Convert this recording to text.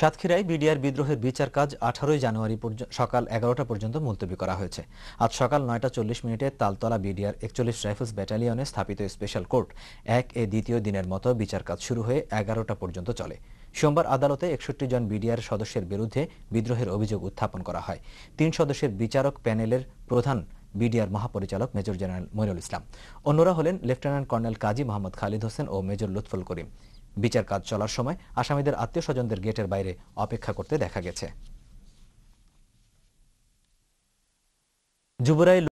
সাতক্ষীরায় বিডিআর বিদ্রোহের বিচার কাজ আঠারোই জানুয়ারি সকাল এগারোটা পর্যন্ত মুলতবি করা হয়েছে আজ সকাল নয়টা চল্লিশ মিনিটে তালতলা বিডিআর একচল্লিশ রাইফেলস ব্যাটালিয়নে স্থাপিত স্পেশাল কোর্ট এক এ দ্বিতীয় দিনের মতো বিচার কাজ শুরু হয়ে এগারোটা পর্যন্ত চলে সোমবার আদালতে একষট্টি জন বিডিআর সদস্যের বিরুদ্ধে বিদ্রোহের অভিযোগ উত্থাপন করা হয় তিন সদস্যের বিচারক প্যানেলের প্রধান বিডিআর মহাপরিচালক মেজর জেনারেল মইনুল ইসলাম অন্যরা হলেন লেফটেন্যান্ট কর্নেল কাজী মোহাম্মদ খালিদ হোসেন ও মেজর লুৎফুল করিম বিচার কাজ চলার সময় আসামিদের আত্মীয় স্বজনদের গেটের বাইরে অপেক্ষা করতে দেখা গেছে যুবরাই